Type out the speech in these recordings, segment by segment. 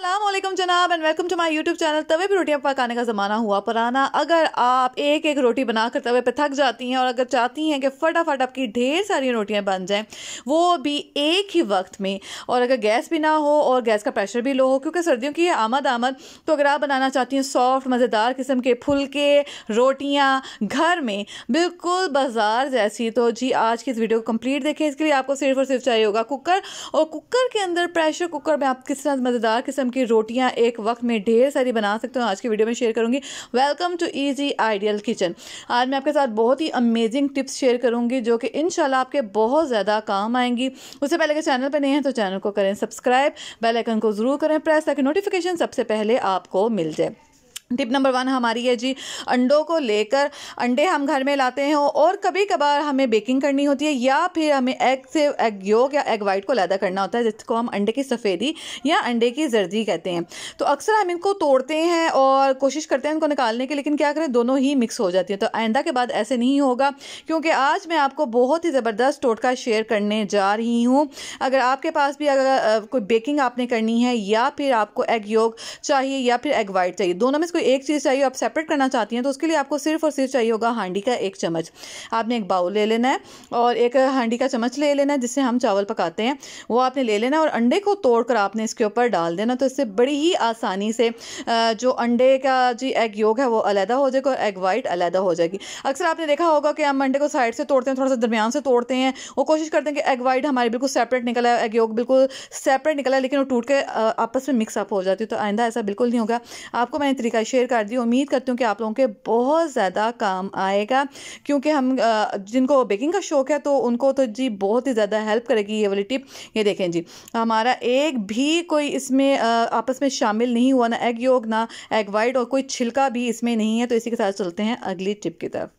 अल्लाम जनाब and welcome to my YouTube channel तवे पर रोटियाँ पकाने का ज़माना हुआ पुराना अगर आप एक एक रोटी बनाकर तवे पर थक जाती हैं और अगर चाहती हैं कि फटाफट आपकी ढेर सारी रोटियाँ बन जाएं वो भी एक ही वक्त में और अगर गैस भी ना हो और गैस का प्रेशर भी लो हो क्योंकि सर्दियों की आमद आमद तो अगर आप बनाना चाहती हैं सॉफ्ट मज़ेदार किस्म के फुलके रोटियाँ घर में बिल्कुल बाजार जैसी तो जी आज की इस वीडियो को कम्प्लीट देखें इसके लिए आपको सिर्फ और सिर्फ चाहिए होगा कुकर और कुकर के अंदर प्रेशर कुकर में आप किस तरह मज़ेदार किस्म की रोटियाँ एक वक्त में ढेर सारी बना सकते हो आज की वीडियो में शेयर करूँगी welcome to easy ideal kitchen आज मैं आपके साथ बहुत ही अमेजिंग टिप्स शेयर करूँगी जो कि इन आपके बहुत ज़्यादा काम आएंगी उससे पहले अगर चैनल पर नहीं है तो चैनल को करें सब्सक्राइब बेलाइकन को ज़रूर करें प्रेस ताकि नोटिफिकेशन सबसे पहले आपको मिल जाए टिप नंबर वन हमारी है जी अंडों को लेकर अंडे हम घर में लाते हैं और कभी कभार हमें बेकिंग करनी होती है या फिर हमें एग से एग योग या एग वाइट को लैदा करना होता है जिसको हम अंडे की सफ़ेदी या अंडे की जर्दी कहते हैं तो अक्सर हम इनको तोड़ते हैं और कोशिश करते हैं इनको निकालने की लेकिन क्या करें दोनों ही मिक्स हो जाती है तो आइंदा के बाद ऐसे नहीं होगा क्योंकि आज मैं आपको बहुत ही ज़बरदस्त टोटका शेयर करने जा रही हूँ अगर आपके पास भी अगर कोई बेकिंग आपने करनी है या फिर आपको एग योग चाहिए या फिर एग वाइट चाहिए दोनों में इसको कोई एक चीज़ चाहिए आप सेपरेट करना चाहती हैं तो उसके लिए आपको सिर्फ और सिर्फ चाहिए होगा हांडी का एक चम्मच आपने एक बाउल ले लेना है और एक हांडी का चम्मच ले लेना है जिससे हम चावल पकाते हैं वो आपने ले लेना है और अंडे को तोड़कर आपने इसके ऊपर डाल देना तो इससे बड़ी ही आसानी से जो अंडे का जी एग योग है वो अलहदा हो जाएगा और एग वाइट अलहदा हो जाएगी अक्सर आपने देखा होगा कि हम अंडे को साइड से तोड़ते हैं थोड़ा सा दरमियान से तोड़ते हैं वो कोशिश करते हैं कि एग वाइट हमारे बिल्कुल सेपरेट निकला है एग योग बिल्कुल सेपरेट निकला है लेकिन वो टूट के आपस में मिक्सअप हो जाती है तो आइंदा ऐसा बिल्कुल नहीं होगा आपको मैंने तरीका शेयर कर दी उम्मीद करती हूँ कि आप लोगों के बहुत ज़्यादा काम आएगा क्योंकि हम जिनको बेकिंग का शौक़ है तो उनको तो जी बहुत ही ज़्यादा हेल्प करेगी ये वाली टिप ये देखें जी हमारा एक भी कोई इसमें आपस में शामिल नहीं हुआ ना एग योग ना एग वाइट और कोई छिलका भी इसमें नहीं है तो इसी के साथ चलते हैं अगली टिप की तरफ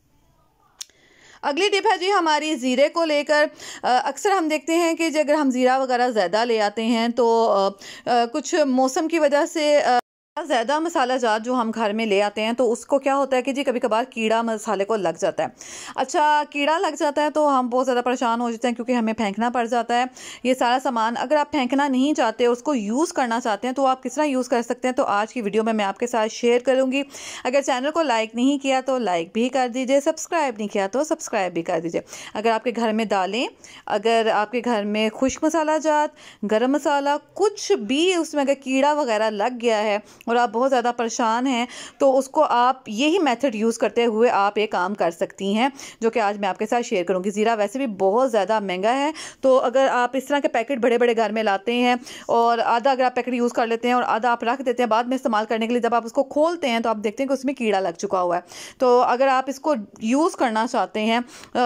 अगली टिप है जी हमारी ज़ीरे को लेकर अक्सर हम देखते हैं कि अगर हम ज़ीरा वगैरह ज़्यादा ले आते हैं तो आ, आ, कुछ मौसम की वजह से आ, ज़्यादा मसाला जात जो हम घर में ले आते हैं तो उसको क्या होता है कि जी कभी कभार कीड़ा मसाले को लग जाता है अच्छा कीड़ा लग जाता है तो हम बहुत ज़्यादा परेशान हो जाते हैं क्योंकि हमें फेंकना पड़ जाता है ये सारा सामान अगर आप फेंकना नहीं चाहते उसको यूज़ करना चाहते हैं तो आप किस तरह यूज़ कर सकते हैं तो आज की वीडियो में मैं आपके साथ शेयर करूँगी अगर चैनल को लाइक नहीं किया तो लाइक भी कर दीजिए सब्सक्राइब नहीं किया तो सब्सक्राइब भी कर दीजिए अगर आपके घर में दालें अगर आपके घर में खुश्क मसाला जात गर्म मसाला कुछ भी उसमें अगर कीड़ा वगैरह लग गया है और आप बहुत ज़्यादा परेशान हैं तो उसको आप यही मेथड यूज़ करते हुए आप ये काम कर सकती हैं जो कि आज मैं आपके साथ शेयर करूँगी ज़ीरा वैसे भी बहुत ज़्यादा महंगा है तो अगर आप इस तरह के पैकेट बड़े बड़े घर में लाते हैं और आधा अगर आप पैकेट यूज़ कर लेते हैं और आधा आप रख देते हैं बाद में इस्तेमाल करने के लिए जब आप उसको खोलते हैं तो आप देखते हैं कि उसमें कीड़ा लग चुका हुआ है तो अगर आप इसको यूज़ करना चाहते हैं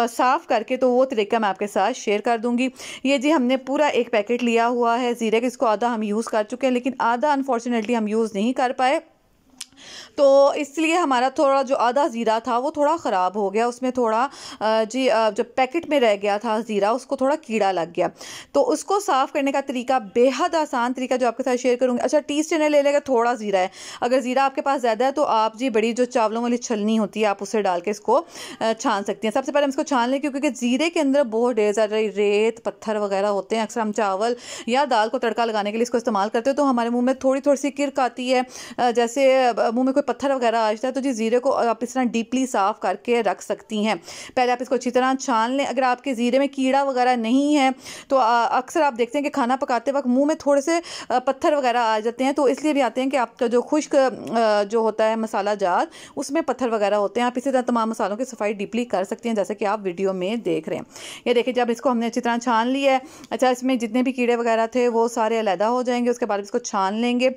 साफ़ करके तो वो तरीका मैं आपके साथ शेयर कर दूँगी ये जी हमने पूरा एक पैकेट लिया हुआ है ज़ीरे का इसको आधा हम यूज़ कर चुके हैं लेकिन आधा अनफॉर्चुनेटली हम यूज़ नहीं नहीं कर पाए तो इसलिए हमारा थोड़ा जो आधा ज़ीरा था वो थोड़ा ख़राब हो गया उसमें थोड़ा जी जब पैकेट में रह गया था ज़ीरा उसको थोड़ा कीड़ा लग गया तो उसको साफ़ करने का तरीका बेहद आसान तरीका जो आपके साथ शेयर करूँगी अच्छा टी स्टेनर ले लेगा थोड़ा ज़ीरा है अगर ज़ीरा आपके पास ज़्यादा है तो आप जी बड़ी जो चावलों वाली छलनी होती है आप उसे डाल के इसको छान सकती हैं सबसे पहले हम इसको छान लें क्योंकि ज़ीरे के अंदर बहुत ढेर ज़्यादा रेत पत्थर वगैरह होते हैं अक्सर हम चावल या दाल को तड़का लगाने के लिए इसको इस्तेमाल करते हैं तो हमारे मुँह में थोड़ी थोड़ी सी किरक आती है जैसे मुंह में कोई पत्थर वगैरह आ जाता है तो जी ज़ीरे को आप इस तरह डीपली साफ़ करके रख सकती हैं पहले आप इसको अच्छी तरह छान लें अगर आपके ज़ीरे में कीड़ा वगैरह नहीं है तो अक्सर आप देखते हैं कि खाना पकाते वक्त मुँह में थोड़े से पत्थर वगैरह आ जाते हैं तो इसलिए भी आते हैं कि आपका जो खुश्क जो होता है मसाला जार उसमें पत्थर वगैरह होते हैं आप इसी तरह तमाम मसालों की सफाई डीपली कर सकती हैं जैसे कि आप वीडियो में देख रहे हैं ये देखिए जब इसको हमने अच्छी तरह छान लिया है अच्छा इसमें जितने भी कीड़े वगैरह थे वो सारे अलहदा हो जाएंगे उसके बाद इसको छान लेंगे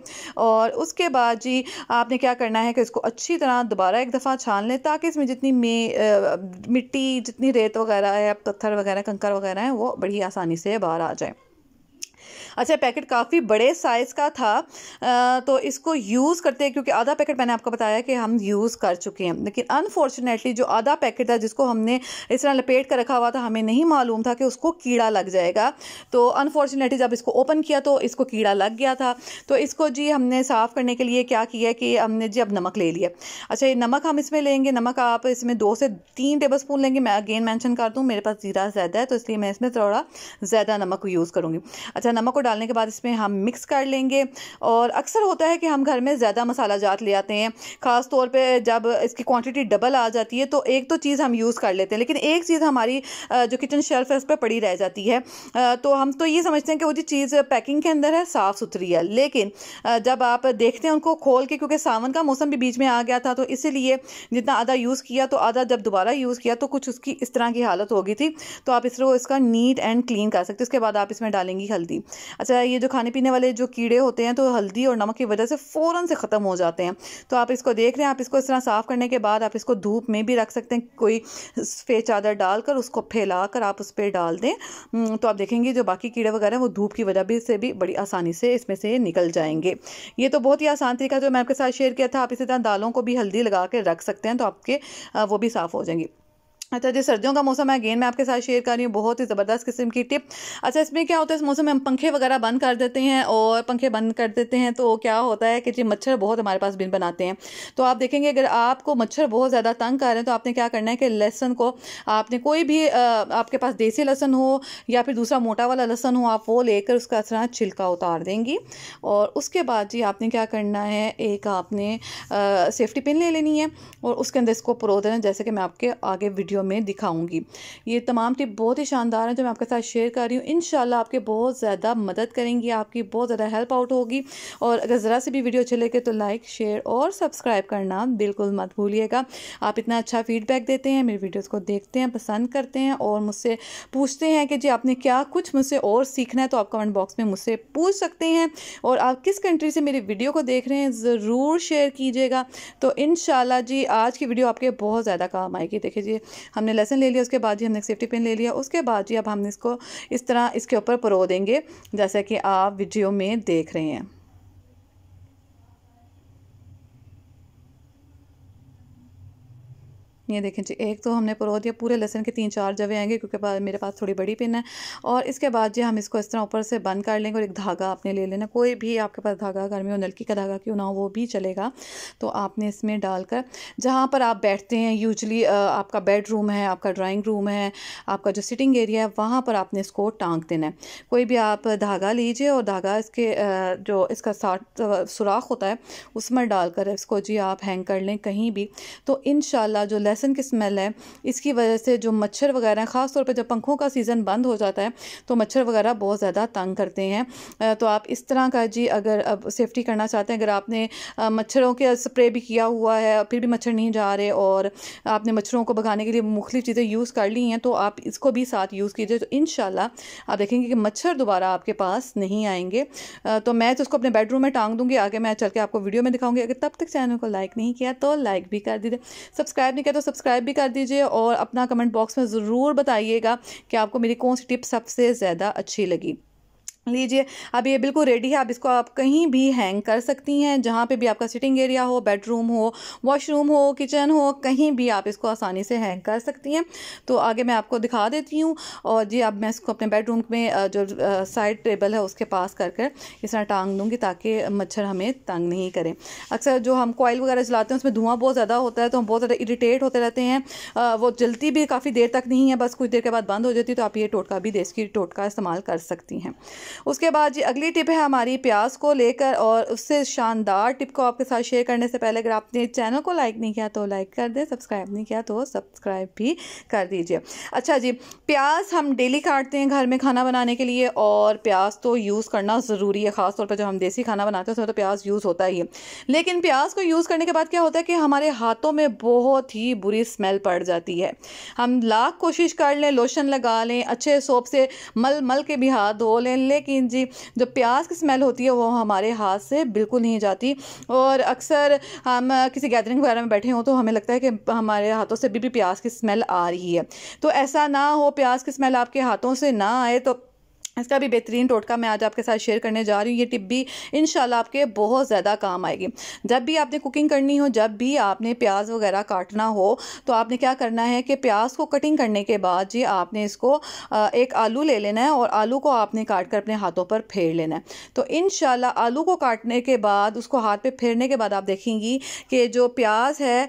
और उसके बाद जी आपने हमने क्या करना है कि इसको अच्छी तरह दोबारा एक दफ़ा छान लें ताकि इसमें जितनी मे मिट्टी जितनी रेत वगैरह है पत्थर वगैरह कंकर वगैरह हैं वो बड़ी आसानी से बाहर आ जाए अच्छा पैकेट काफ़ी बड़े साइज़ का था आ, तो इसको यूज़ करते हैं क्योंकि आधा पैकेट मैंने आपको बताया कि हम यूज़ कर चुके हैं लेकिन अनफॉर्चुनेटली जो आधा पैकेट था जिसको हमने इस तरह लपेट कर रखा हुआ था हमें नहीं मालूम था कि उसको कीड़ा लग जाएगा तो अनफॉर्चुनेटली जब इसको ओपन किया तो इसको कीड़ा लग गया था तो इसको जी हमने साफ़ करने के लिए क्या किया कि हमने जी अब नमक ले लिया अच्छा ये नमक हम इसमें लेंगे नमक आप इसमें दो से तीन टेबल स्पून लेंगे मैं अगेन मैंशन कर दूँ मेरे पास ज़ीरा ज़्यादा है तो इसलिए मैं इसमें थोड़ा ज़्यादा नमक यूज़ करूँगी अच्छा नमक को डालने के बाद इसमें हम मिक्स कर लेंगे और अक्सर होता है कि हम घर में ज़्यादा मसाला जात ले आते हैं ख़ास तौर पर जब इसकी क्वांटिटी डबल आ जाती है तो एक तो चीज़ हम यूज़ कर लेते हैं लेकिन एक चीज़ हमारी जो किचन शेल्फ है उस पर पड़ी रह जाती है तो हम तो ये समझते हैं कि वो जो चीज़ पैकिंग के अंदर है साफ़ सुथरी है लेकिन जब आप देखते हैं उनको खोल के क्योंकि सावन का मौसम भी बीच में आ गया था तो इसीलिए जितना आधा यूज़ किया तो आधा जब दोबारा यूज़ किया तो कुछ उसकी इस तरह की हालत होगी थी तो आप इसको इसका नीट एंड क्लीन कर सकते हो उसके बाद आप इसमें डालेंगी हल्दी अच्छा ये जो खाने पीने वाले जो कीड़े होते हैं तो हल्दी और नमक की वजह से फ़ौरन से ख़त्म हो जाते हैं तो आप इसको देख रहे हैं आप इसको इस तरह साफ़ करने के बाद आप इसको धूप में भी रख सकते हैं कोई फे चादर डालकर उसको फैला कर आप उस पर डाल दें हम्म, तो आप देखेंगे जो बाकी कीड़े वगैरह वो धूप की वजह भी से भी बड़ी आसानी से इसमें से निकल जाएंगे ये तो बहुत ही आसान तरीका जो मैं आपके साथ शेयर किया था आप इसी तरह दालों को भी हल्दी लगा के रख सकते हैं तो आपके वो भी साफ़ हो जाएंगी अच्छा जी सर्दियों का मौसम है अगेन मैं आपके साथ शेयर कर रही हूँ बहुत ही ज़बरदस्त किस्म की टिप अच्छा इसमें क्या होता है इस मौसम में हम पंखे वगैरह बंद कर देते हैं और पंखे बंद कर देते हैं तो क्या होता है कि जी मच्छर बहुत हमारे पास बिन बनाते हैं तो आप देखेंगे अगर आपको मच्छर बहुत ज़्यादा तंग कर रहे हैं तो आपने क्या करना है कि लहसन को आपने कोई भी आपके पास देसी लहसन हो या फिर दूसरा मोटा वाला लहसन हो आप वो लेकर उसका असरा छिलका उतार देंगी और उसके बाद जी आपने क्या करना है एक आपने सेफ्टी पिन ले लेनी है और उसके अंदर इसको परो देना जैसे कि मैं आपके आगे वीडियो वीडियो में दिखाऊंगी ये तमाम टिप बहुत ही शानदार है जो मैं आपके साथ शेयर कर रही हूँ इन आपके बहुत ज़्यादा मदद करेंगी आपकी बहुत ज़्यादा हेल्प आउट होगी और अगर ज़रा से भी वीडियो अच्छी लगे तो लाइक शेयर और सब्सक्राइब करना बिल्कुल मत भूलिएगा आप इतना अच्छा फीडबैक देते हैं मेरी वीडियोज़ को देखते हैं पसंद करते हैं और मुझसे पूछते हैं कि जी आपने क्या कुछ मुझसे और सीखना है तो आप कमेंट बॉक्स में मुझसे पूछ सकते हैं और आप किस कंट्री से मेरी वीडियो को देख रहे हैं ज़रूर शेयर कीजिएगा तो इन जी आज की वीडियो आपके बहुत ज़्यादा काम आएगी देखिए हमने लहसन ले लिया उसके बाद जी हमने सेफ्टी पिन ले लिया उसके बाद जी अब हम इसको इस तरह इसके ऊपर परो देंगे जैसा कि आप वीडियो में देख रहे हैं ये देखें जी एक तो हमने परो दिया पूरे लहसन के तीन चार जवे आएंगे क्योंकि मेरे पास थोड़ी बड़ी पिन है और इसके बाद जी हम इसको इस तरह ऊपर से बंद कर लेंगे और एक धागा आपने ले लेना कोई भी आपके पास धागा घर में हो नलकी का धागा क्यों ना हो वो भी चलेगा तो आपने इसमें डालकर जहाँ पर आप बैठते हैं यूजली आपका बेडरूम है आपका ड्राइंग रूम है आपका जो सिटिंग एरिया है वहाँ पर आपने इसको टांग देना है कोई भी आप धागा लीजिए और धागा इसके जो इसका साठ सुराख होता है उसमें डालकर इसको जी आप हैंग कर लें कहीं भी तो इन जो लेस लहसन की स्मेल है इसकी वजह से जो मच्छर वगैरह हैं ख़ासतौर पर जब पंखों का सीज़न बंद हो जाता है तो मच्छर वगैरह बहुत ज़्यादा तंग करते हैं तो आप इस तरह का जी अगर अब सेफ्टी करना चाहते हैं अगर आपने मच्छरों के स्प्रे भी किया हुआ है फिर भी मच्छर नहीं जा रहे और आपने मच्छरों को भगाने के लिए मुख्तलि चीज़ें यूज़ कर ली हैं तो आप इसको भी साथ यूज़ कीजिए तो इन आप देखेंगे कि मच्छर दोबारा आपके पास नहीं आएंगे तो मैं तो उसको अपने बेडरूम में टांग दूँगी आगे मैं चल के आपको वीडियो में दिखाऊँगी अगर तब तक चैनल को लाइक नहीं किया तो लाइक भी कर दीजिए सब्सक्राइब नहीं किया तो सब्सक्राइब भी कर दीजिए और अपना कमेंट बॉक्स में ज़रूर बताइएगा कि आपको मेरी कौन सी टिप सबसे ज़्यादा अच्छी लगी लीजिए अब ये बिल्कुल रेडी है आप इसको आप कहीं भी हैंग कर सकती हैं जहाँ पे भी आपका सिटिंग एरिया हो बेडरूम हो वॉशरूम हो किचन हो कहीं भी आप इसको आसानी से हैंग कर सकती हैं तो आगे मैं आपको दिखा देती हूँ और जी अब मैं इसको अपने बेडरूम में जो साइड टेबल है उसके पास कर कर इस तरह टांग दूँगी ताकि मच्छर हमें तंग नहीं करें अक्सर जो हम कोयल वगैरह जलाते हैं उसमें धुआँ बहुत ज़्यादा होता है तो हम बहुत ज़्यादा इरीटेट होते रहते हैं वो जलती भी काफ़ी देर तक नहीं है बस कुछ देर के बाद बंद हो जाती है तो आप ये टोटका भी देश की टोटका इस्तेमाल कर सकती हैं उसके बाद जी अगली टिप है हमारी प्याज को लेकर और उससे शानदार टिप को आपके साथ शेयर करने से पहले अगर आपने चैनल को लाइक नहीं किया तो लाइक कर दें सब्सक्राइब नहीं किया तो सब्सक्राइब भी कर दीजिए अच्छा जी प्याज हम डेली काटते हैं घर में खाना बनाने के लिए और प्याज तो यूज़ करना ज़रूरी है ख़ासतौर पर जब हम देसी खाना बनाते हैं उसमें तो प्याज यूज़ होता ही है लेकिन प्याज को यूज़ करने के बाद क्या होता है कि हमारे हाथों में बहुत ही बुरी स्मेल पड़ जाती है हम लाख कोशिश कर लें लोशन लगा लें अच्छे सोप से मल मल के भी हाथ धो लें लेकिन लेकिन जी जो प्याज की स्मेल होती है वो हमारे हाथ से बिल्कुल नहीं जाती और अक्सर हम किसी गैदरिंग वगैरह में बैठे हों तो हमें लगता है कि हमारे हाथों से भी, भी प्याज की स्मेल आ रही है तो ऐसा ना हो प्याज की स्मेल आपके हाथों से ना आए तो इसका भी बेहतरीन टोटका मैं आज आपके साथ शेयर करने जा रही हूँ ये टिप भी इन आपके बहुत ज़्यादा काम आएगी जब भी आपने कुकिंग करनी हो जब भी आपने प्याज वगैरह काटना हो तो आपने क्या करना है कि प्याज को कटिंग करने के बाद जी आपने इसको एक आलू ले लेना है और आलू को आपने काट कर अपने हाथों पर फेर लेना है तो इन आलू को काटने के बाद उसको हाथ पर फेरने के बाद आप देखेंगी कि जो प्याज है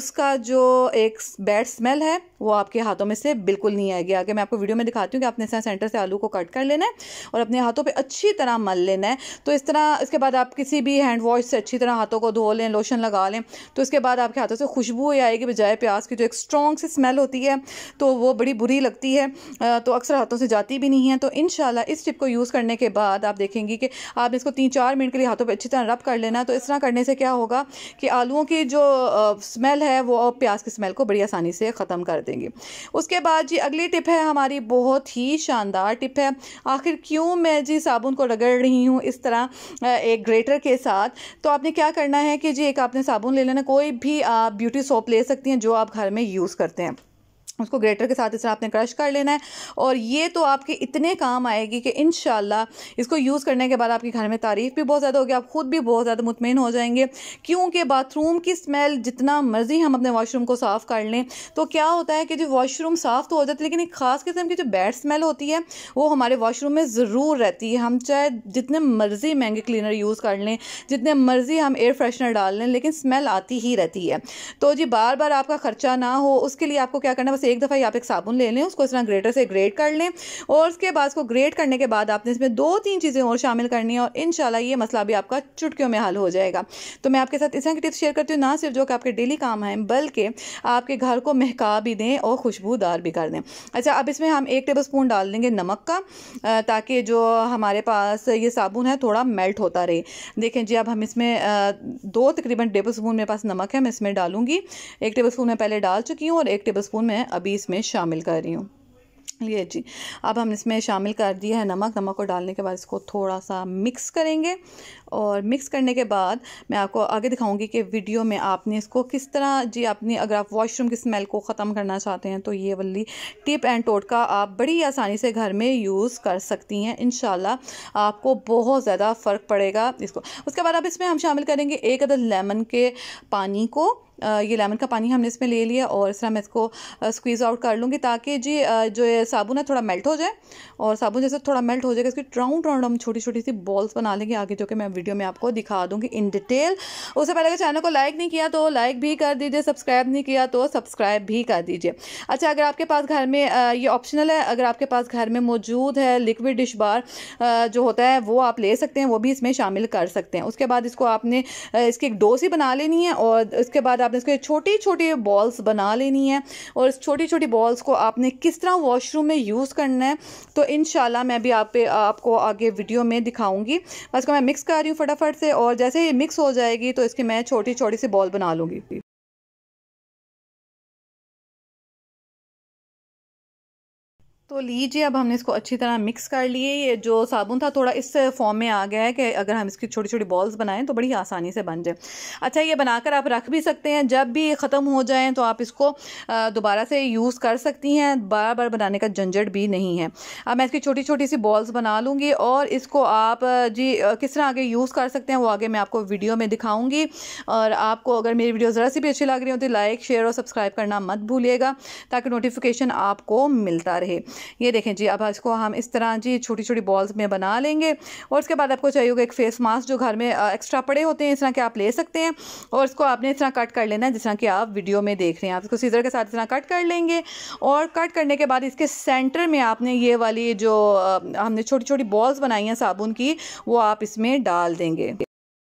उसका जो एक बैड स्मेल है वो आपके हाथों में से बिल्कुल नहीं आएगी आगे मैं आपको वीडियो में दिखाती हूँ कि आपने सेंटर से आलू को कट कर लेना है और अपने हाथों पर अच्छी तरह मल लेना है तो इस तरह इसके बाद आप किसी भी हैंड वॉश से अच्छी तरह हाथों को धो लें लोशन लगा लें तो इसके बाद आपके हाथों से खुशबू आएगी बजाय प्याज की जो एक स्ट्रॉन्ग सी स्मेल होती है तो वो बड़ी बुरी लगती है तो अक्सर हाथों से जाती भी नहीं है तो इन इस टिप को यूज़ करने के बाद आप देखेंगी कि आप इसको तीन चार मिनट के लिए हाथों पर अच्छी तरह रब कर लेना तो इस तरह करने से क्या होगा कि आलुओं की जो स्मेल है वो प्याज की स्मेल को बड़ी आसानी से ख़त्म कर दे देंगे उसके बाद जी अगली टिप है हमारी बहुत ही शानदार टिप है आखिर क्यों मैं जी साबुन को रगड़ रही हूँ इस तरह एक ग्रेटर के साथ तो आपने क्या करना है कि जी एक आपने साबुन ले लेना कोई भी आप ब्यूटी सोप ले सकती हैं जो आप घर में यूज़ करते हैं उसको ग्रेटर के साथ इस तरह आपने क्रश कर लेना है और ये तो आपके इतने काम आएगी कि इन इसको यूज़ करने के बाद आपके घर में तारीफ़ भी बहुत ज़्यादा होगी आप ख़ुद भी बहुत ज़्यादा मुतमिन हो जाएंगे क्योंकि बाथरूम की स्मेल जितना मर्ज़ी हम अपने वाशरूम को साफ़ कर लें तो क्या होता है कि जो वाशरूम साफ़ तो हो जाती है लेकिन एक ख़ास किस्म की जो बैड स्मेल होती है वो हमारे वाशरूम में ज़रूर रहती है हम चाहे जितने मर्ज़ी महंगे क्लीनर यूज़ कर लें जितने मर्ज़ी हम एयर फ्रेशनर डाल लें लेकिन स्मेल आती ही रहती है तो जी बार बार आपका ख़र्चा ना हो उसके लिए आपको क्या करना बस एक दफ़ा ही आप एक साबुन ले लें उसको इस तरह ग्रेटर से ग्रेट कर लें और उसके बाद उसको ग्रेट करने के बाद आपने इसमें दो तीन चीज़ें और शामिल करनी है और इन ये मसला भी आपका चुटकियों में हल हो जाएगा तो मैं आपके साथ इस तरह की टिप्स शेयर करती हूँ ना सिर्फ जो कि आपके डेली काम आए बल्कि आपके घर को महका भी दें और खुशबूदार भी कर दें अच्छा अब इसमें हम एक टेबल स्पून डाल देंगे नमक का ताकि जो हमारे पास ये साबुन है थोड़ा मेल्ट होता रहे देखें जी अब हम इसमें दो तकरीबन टेबल स्पून मेरे पास नमक है मैं इसमें डालूंगी एक टेबल स्पून मैं पहले डाल चुकी हूँ और एक टेबल स्पून मैं अभी इसमें शामिल कर रही हूँ ये जी अब हम इसमें शामिल कर दिया है नमक नमक को डालने के बाद इसको थोड़ा सा मिक्स करेंगे और मिक्स करने के बाद मैं आपको आगे दिखाऊंगी कि वीडियो में आपने इसको किस तरह जी अपनी अगर आप वॉशरूम की स्मेल को ख़त्म करना चाहते हैं तो ये वाली टिप एंड टोटका आप बड़ी आसानी से घर में यूज़ कर सकती हैं इन आपको बहुत ज़्यादा फ़र्क पड़ेगा इसको उसके बाद अब इसमें हम शामिल करेंगे एक अदर लेमन के पानी को ये लेमन का पानी हमने इसमें ले लिया और इस तरह मैं इसको स्क्वीज़ आउट कर लूँगी ताकि जी जो ये साबुन है थोड़ा मेल्ट हो जाए और साबुन जैसे थोड़ा मेल्ट हो जाएगा इसकी राउंड राउंड हम छोटी छोटी सी बॉल्स बना लेंगे आगे जो कि मैं वीडियो में आपको दिखा दूँगी इन डिटेल उससे पहले अगर चैनल को लाइक नहीं किया तो लाइक भी कर दीजिए सब्सक्राइब नहीं किया तो सब्सक्राइब भी कर दीजिए अच्छा अगर आपके पास घर में ये ऑप्शनल है अगर आपके पास घर में मौजूद है लिक्विड डिश बार जो होता है वो आप ले सकते हैं वो भी इसमें शामिल कर सकते हैं उसके बाद इसको आपने इसकी एक डोसी बना लेनी है और उसके बाद आप आपने इसके छोटी छोटी बॉल्स बना लेनी है और इस छोटी छोटी बॉल्स को आपने किस तरह वॉशरूम में यूज़ करना है तो इन मैं भी आप पे आपको आगे वीडियो में दिखाऊँगी बस को मैं मिक्स कर रही हूँ फटाफट से और जैसे ये मिक्स हो जाएगी तो इसके मैं छोटी छोटी सी बॉल बना लूँगी तो लीजिए अब हमने इसको अच्छी तरह मिक्स कर लिए ये जो साबुन था थोड़ा इस फॉर्म में आ गया है कि अगर हम इसकी छोटी छोटी बॉल्स बनाएं तो बड़ी आसानी से बन जाए अच्छा ये बनाकर आप रख भी सकते हैं जब भी ख़त्म हो जाएँ तो आप इसको दोबारा से यूज़ कर सकती हैं बार बार बनाने का झंझट भी नहीं है अब मैं इसकी छोटी छोटी सी बॉल्स बना लूँगी और इसको आप जी किस तरह आगे यूज़ कर सकते हैं वो आगे मैं आपको वीडियो में दिखाऊँगी और आपको अगर मेरी वीडियो ज़रा सी भी अच्छी लग रही हो तो लाइक शेयर और सब्सक्राइब करना मत भूलिएगा ताकि नोटिफिकेशन आपको मिलता रहे ये देखें जी अब इसको हम इस तरह जी छोटी छोटी बॉल्स में बना लेंगे और उसके बाद आपको चाहिए होगा एक फेस मास्क जो घर में एक्स्ट्रा पड़े होते हैं इस तरह के आप ले सकते हैं और इसको आपने इस तरह कट कर लेना है जिस तरह की आप वीडियो में देख रहे हैं आप इसको सीज़र के साथ इस तरह कट कर लेंगे और कट करने के बाद इसके सेंटर में आपने ये वाली जो हमने छोटी छोटी बॉल्स बनाई हैं साबुन की वो आप इसमें डाल देंगे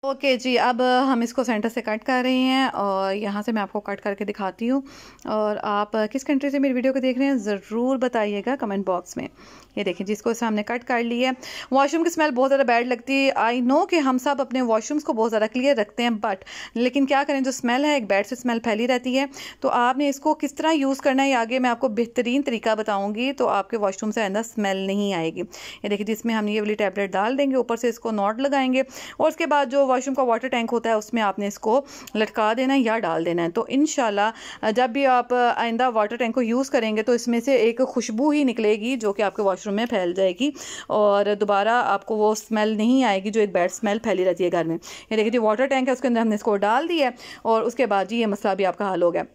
ओके okay जी अब हम इसको सेंटर से कट कर रहे हैं और यहाँ से मैं आपको कट करके दिखाती हूँ और आप किस कंट्री से मेरी वीडियो को देख रहे हैं ज़रूर बताइएगा कमेंट बॉक्स में ये देखें जी इसको हमने कट कर लिया है वॉशरूम की स्मेल बहुत ज़्यादा बैड लगती है आई नो कि हम सब अपने वॉशरूम्स को बहुत ज़्यादा क्लियर रखते हैं बट लेकिन क्या करें जो स्मेल है एक बैड से स्मेल फैली रहती है तो आपने इसको किस तरह यूज़ करना है आगे मैं आपको बेहतरीन तरीका बताऊँगी तो आपके वॉशरूम से आंदा स्मेल नहीं आएगी ये देखिए जिसमें हम ये वाली टैबलेट डाल देंगे ऊपर से इसको नॉट लगाएंगे और उसके बाद जो वॉशरूम का वाटर टैंक होता है उसमें आपने इसको लटका देना है या डाल देना है तो इन जब भी आप आइंदा वाटर टैंक को यूज़ करेंगे तो इसमें से एक खुशबू ही निकलेगी जो कि आपके वॉशरूम में फैल जाएगी और दोबारा आपको वो स्मेल नहीं आएगी जो एक बैड स्मेल फैली रहती है घर में ये देखिए जो वाटर टैंक है उसके अंदर हमने इसको डाल दिया और उसके बाद जी ये मसला भी आपका हल हो गया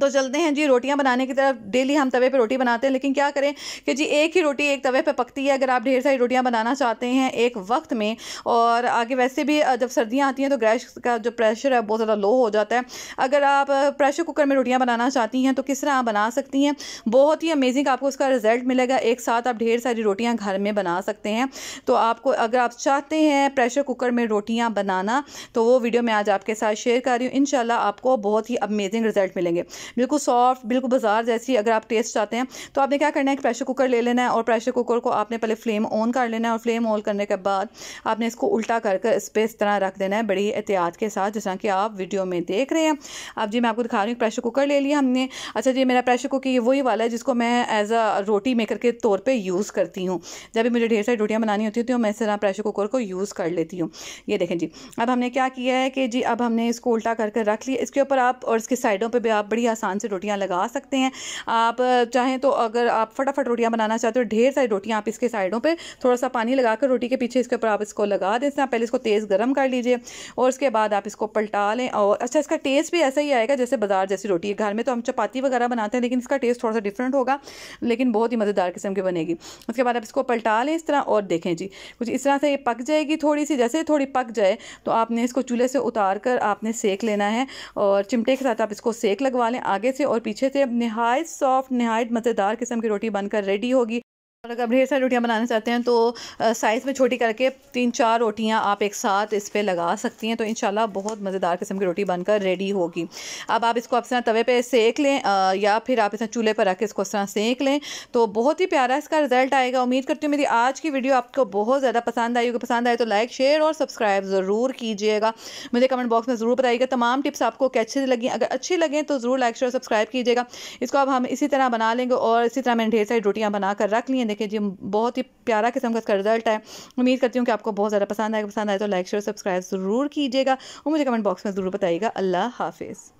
तो चलते हैं जी रोटियां बनाने की तरफ डेली हम तवे पे रोटी बनाते हैं लेकिन क्या करें कि जी एक ही रोटी एक तवे पे पकती है अगर आप ढेर सारी रोटियां बनाना चाहते हैं एक वक्त में और आगे वैसे भी जब सर्दियां आती हैं तो गैस का जो प्रेशर है बहुत ज़्यादा लो हो जाता है अगर आप प्रेशर कुकर में रोटियाँ बनाना चाहती हैं तो किस तरह आप बना सकती हैं बहुत ही अमेजिंग आपको उसका रिजल्ट मिलेगा एक साथ आप ढेर सारी रोटियाँ घर में बना सकते हैं तो आपको अगर आप चाहते हैं प्रेशर कुकर में रोटियाँ बनाना तो वो वीडियो मैं आज आपके साथ शेयर कर रही हूँ इन आपको बहुत ही अमेजिंग रिजल्ट मिलेंगे बिल्कुल सॉफ्ट बिल्कुल बाजार जैसी अगर आप टेस्ट चाहते हैं तो आपने क्या करना है कि प्रेशर कुकर ले लेना है और प्रेशर कुकर को आपने पहले फ्लेम ऑन कर लेना है और फ्लेम ऑन करने के बाद आपने इसको उल्टा कर कर इस पर इस तरह रख देना है बड़ी एहतियात के साथ जिस कि आप वीडियो में देख रहे हैं अब जी मैं आपको दिखा रही हूँ प्रेशर कुकर ले लिया हमने अच्छा जी मेरा प्रेशर कुकर ये वही वाला है जिसको मैं एज अ रोटी मेकर के तौर पर यूज़ करती हूँ जब भी मुझे ढेर सारी रोटियाँ बनानी होती तो मैं इस तरह प्रेशर कुकर को यूज़ कर लेती हूँ ये देखें जी अब हमने क्या किया है कि जी अब हमने इसको उल्टा कर रख लिया इसके ऊपर आप और इसके साइडों पर भी आप बड़ी आसान से रोटियाँ लगा सकते हैं आप चाहें तो अगर आप फटाफट रोटियाँ बनाना चाहते हो ढेर सारी रोटियाँ आप इसके साइडों पर थोड़ा सा पानी लगा रोटी के पीछे इसके ऊपर आप इसको लगा दें आप पहले इसको तेज़ गर्म कर लीजिए और उसके बाद आप इसको पलटा लें और अच्छा इसका टेस्ट भी ऐसा ही आएगा जैसे बाजार जैसी रोटी है घर में तो हम चपाती वगैरह बनाते हैं लेकिन इसका टेस्ट थोड़ा सा डिफरेंट होगा लेकिन बहुत ही मज़ेदार किस्म की बनेगी उसके बाद आप इसको पलटा लें इस तरह और देखें जी कुछ इस तरह से ये पक जाएगी थोड़ी सी जैसे थोड़ी पक जाए तो आपने इसको चूल्हे से उतार कर आपने सेक लेना है और चिमटे के साथ आप इसको सेक लगवा लें आगे से और पीछे से अब नहायत सॉफ्ट नहायत मज़ेदार किस्म की रोटी बनकर रेडी होगी और अगर ढेर सारी रोटियाँ बनाना चाहते हैं तो साइज़ में छोटी करके तीन चार रोटियाँ आप एक साथ इस पर लगा सकती हैं तो इन बहुत मज़ेदार किस्म की रोटी बनकर रेडी होगी अब आप इसको आप इस तवे पर सेक लें या फिर आप इस चूल्हे पर रख के इसको इस तरह सेक लें तो बहुत ही प्यारा इसका रिजल्ट आएगा उम्मीद करती हूँ मेरी आज की वीडियो आपको बहुत ज़्यादा पसंद आई होगी पसंद आए तो लाइक शेयर और सब्सक्राइब ज़रूर कीजिएगा मुझे कमेंट बॉक्स में ज़रूर बताइएगा तमाम टिप्स आपको कैसे लगी अगर अच्छी लगें तो ज़रूर लाइक शेयर सब्सक्राइब कीजिएगा इसको अब हम इसी तरह बना लेंगे और इसी तरह मैंने ढेर सारी रोटियाँ बनाकर रख ली देखिए जी बहुत ही प्यारा किस्म का इसका रिजल्ट है उम्मीद करती हूँ कि आपको बहुत ज़्यादा पसंद आएगा पसंद आए तो लाइक शेयर सब्सक्राइब ज़रूर कीजिएगा और मुझे कमेंट बॉक्स में ज़रूर बताइएगा अल्लाह हाफिज़